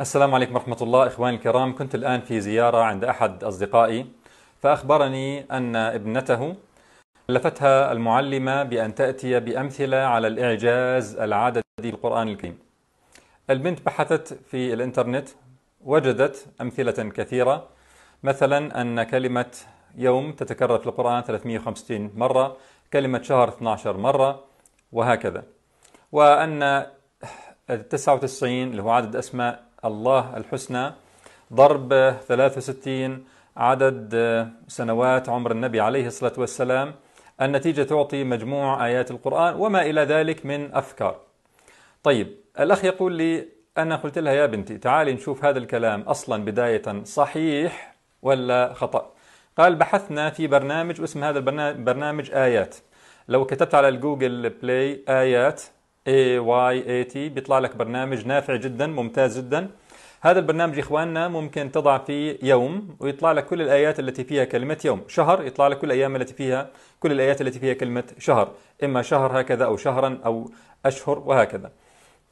السلام عليكم ورحمة الله إخواني الكرام كنت الآن في زيارة عند أحد أصدقائي فأخبرني أن ابنته لفتها المعلمة بأن تأتي بأمثلة على الإعجاز العددي بالقرآن الكريم البنت بحثت في الإنترنت وجدت أمثلة كثيرة مثلا أن كلمة يوم تتكرر في القرآن 365 مرة كلمة شهر 12 مرة وهكذا وأن 99 اللي هو عدد أسماء الله الحسنى ضرب 63 عدد سنوات عمر النبي عليه الصلاة والسلام النتيجة تعطي مجموع آيات القرآن وما إلى ذلك من أفكار طيب الأخ يقول لي أنا قلت لها يا بنتي تعالي نشوف هذا الكلام أصلا بداية صحيح ولا خطأ قال بحثنا في برنامج واسم هذا البرنامج آيات لو كتبت على الجوجل بلاي آيات A-Y-A-T بيطلع لك برنامج نافع جدا ممتاز جدا هذا البرنامج يا اخواننا ممكن تضع فيه يوم ويطلع لك كل الايات التي فيها كلمه يوم، شهر يطلع لك كل الايام التي فيها كل الايات التي فيها كلمه شهر، اما شهر هكذا او شهرا او اشهر وهكذا.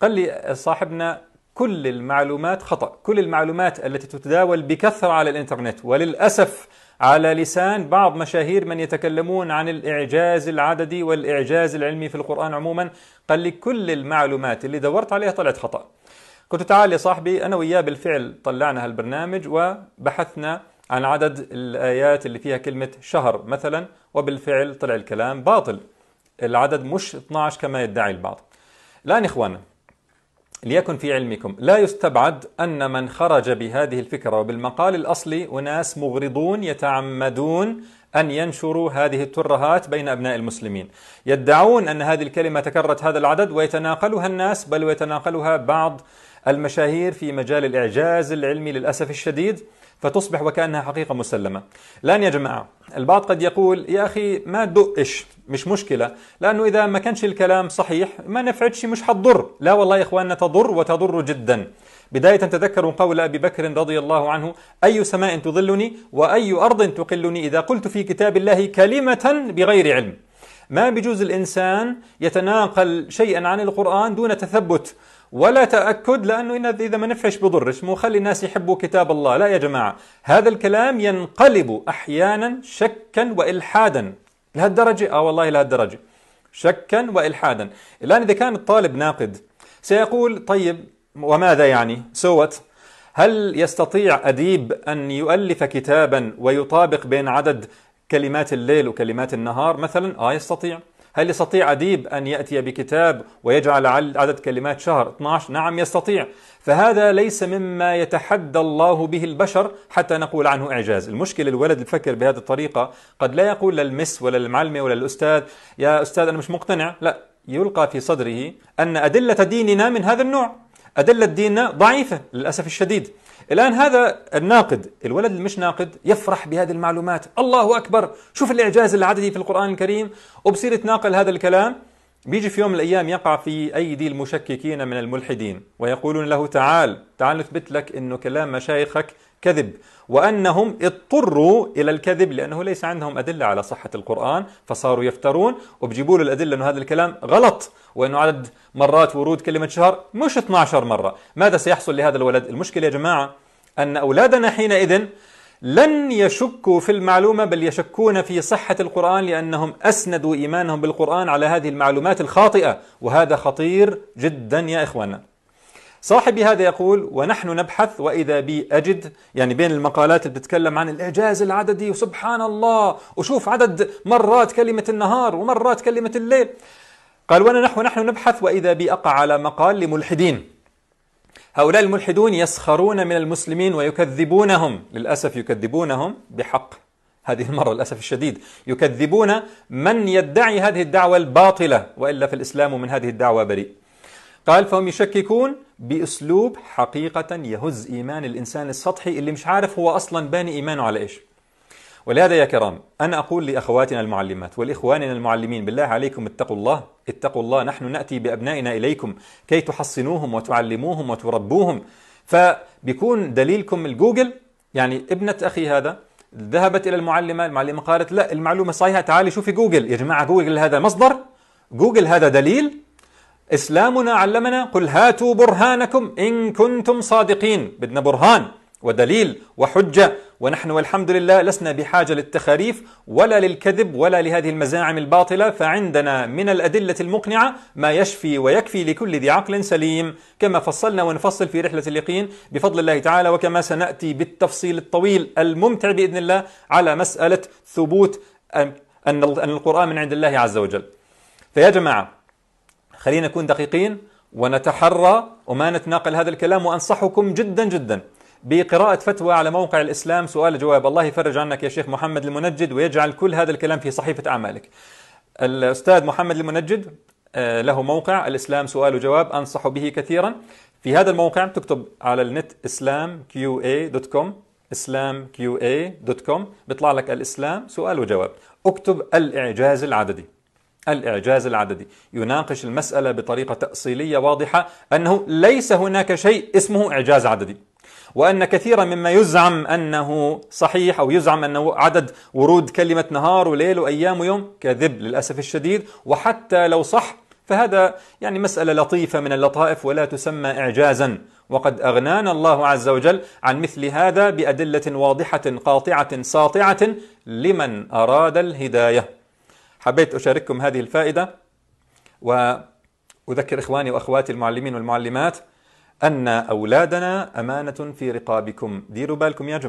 قال لي صاحبنا كل المعلومات خطا، كل المعلومات التي تتداول بكثره على الانترنت وللاسف على لسان بعض مشاهير من يتكلمون عن الإعجاز العددي والإعجاز العلمي في القرآن عموما قال لي كل المعلومات اللي دورت عليها طلعت خطأ قلت تعال يا صاحبي أنا وياه بالفعل طلعنا هالبرنامج وبحثنا عن عدد الآيات اللي فيها كلمة شهر مثلا وبالفعل طلع الكلام باطل العدد مش 12 كما يدعي البعض الآن إخوانا ليكن في علمكم لا يستبعد أن من خرج بهذه الفكرة وبالمقال الأصلي وناس مغرضون يتعمدون أن ينشروا هذه الترهات بين أبناء المسلمين يدعون أن هذه الكلمة تكررت هذا العدد ويتناقلها الناس بل ويتناقلها بعض المشاهير في مجال الإعجاز العلمي للأسف الشديد فتصبح وكأنها حقيقة مسلمة لأن يا جماعة البعض قد يقول يا أخي ما تدقش مش مشكلة لأنه إذا ما كانش الكلام صحيح ما نفعتش مش حتضر لا والله يا إخواننا تضر وتضر جدا بداية تذكروا قول أبي بكر رضي الله عنه أي سماء تظلني وأي أرض تقلني إذا قلت في كتاب الله كلمة بغير علم ما بيجوز الإنسان يتناقل شيئا عن القرآن دون تثبت ولا تأكد لأنه إذا ما نفعش بضرش مو خلي الناس يحبوا كتاب الله لا يا جماعة هذا الكلام ينقلب أحيانا شكا وإلحادا لهالدرجة آه والله لهالدرجة شكا وإلحادا الآن إذا كان الطالب ناقد سيقول طيب وماذا يعني سوت هل يستطيع أديب أن يؤلف كتابا ويطابق بين عدد كلمات الليل وكلمات النهار مثلا آه يستطيع هل يستطيع أديب أن يأتي بكتاب ويجعل عدد كلمات شهر 12 نعم يستطيع فهذا ليس مما يتحدى الله به البشر حتى نقول عنه إعجاز المشكلة الولد اللي بفكر بهذه الطريقة قد لا يقول للمس ولا المعلمة ولا الأستاذ يا أستاذ أنا مش مقتنع لا يلقى في صدره أن أدلة ديننا من هذا النوع أدلة ديننا ضعيفة للأسف الشديد الآن هذا الناقد الولد المش ناقد يفرح بهذه المعلومات الله أكبر شوف الإعجاز العددي في القرآن الكريم وبصير يتناقل هذا الكلام بيجي في يوم من الأيام يقع في أيدي المشككين من الملحدين ويقولون له تعال تعال نثبت لك أنه كلام مشايخك كذب وأنهم اضطروا إلى الكذب لأنه ليس عندهم أدلة على صحة القرآن فصاروا يفترون وبجيبوا له الأدلة أنه هذا الكلام غلط وأنه عدد مرات ورود كلمة شهر مش 12 مرة ماذا سيحصل لهذا الولد؟ المشكلة يا جماعة أن أولادنا حينئذ لن يشكوا في المعلومة بل يشكون في صحة القرآن لأنهم أسندوا إيمانهم بالقرآن على هذه المعلومات الخاطئة وهذا خطير جدا يا إخواننا صاحبي هذا يقول ونحن نبحث وإذا بي أجد يعني بين المقالات اللي بتتكلم عن الإعجاز العددي وسبحان الله وشوف عدد مرات كلمة النهار ومرات كلمة الليل قال وانا نحن نبحث وإذا بي أقع على مقال لملحدين هؤلاء الملحدون يسخرون من المسلمين ويكذبونهم للأسف يكذبونهم بحق هذه المرة للأسف الشديد يكذبون من يدعي هذه الدعوة الباطلة وإلا فالإسلام من هذه الدعوة بريء قال فهم يشككون بأسلوب حقيقة يهز إيمان الإنسان السطحي اللي مش عارف هو أصلا باني إيمانه على إيش ولهذا يا كرام أنا أقول لأخواتنا المعلمات والإخواننا المعلمين بالله عليكم اتقوا الله اتقوا الله نحن نأتي بأبنائنا إليكم كي تحصنوهم وتعلموهم وتربوهم فبيكون دليلكم الجوجل يعني ابنة أخي هذا ذهبت إلى المعلمة المعلمة قالت لا المعلومة صحيحة تعالي شوفي جوجل يا جماعة جوجل هذا مصدر جوجل هذا دليل إسلامنا علمنا قل هاتوا برهانكم إن كنتم صادقين بدنا برهان ودليل وحجة ونحن والحمد لله لسنا بحاجة للتخاريف ولا للكذب ولا لهذه المزاعم الباطلة فعندنا من الأدلة المقنعة ما يشفي ويكفي لكل ذي عقل سليم كما فصلنا ونفصل في رحلة اليقين بفضل الله تعالى وكما سنأتي بالتفصيل الطويل الممتع بإذن الله على مسألة ثبوت أن القرآن من عند الله عز وجل فيا جماعة خلينا نكون دقيقين ونتحرى وما نتناقل هذا الكلام وأنصحكم جدا جدا بقراءة فتوى على موقع الإسلام سؤال جواب الله يفرج عنك يا شيخ محمد المنجد ويجعل كل هذا الكلام في صحيفة أعمالك الأستاذ محمد المنجد آه، له موقع الإسلام سؤال وجواب أنصح به كثيرا في هذا الموقع تكتب على النت islamqa.com islamqa.com إيه إيه بيطلع لك الإسلام سؤال وجواب اكتب الإعجاز العددي الإعجاز العددي يناقش المسألة بطريقة تأصيلية واضحة أنه ليس هناك شيء اسمه إعجاز عددي وأن كثيرا مما يزعم أنه صحيح أو يزعم أنه عدد ورود كلمة نهار وليل وأيام ويوم كذب للأسف الشديد وحتى لو صح فهذا يعني مسألة لطيفة من اللطائف ولا تسمى إعجازا وقد أغنانا الله عز وجل عن مثل هذا بأدلة واضحة قاطعة ساطعة لمن أراد الهداية حبيت أشارككم هذه الفائدة وأذكر إخواني وأخواتي المعلمين والمعلمات أن أولادنا أمانة في رقابكم ديروا بالكم يا جماعة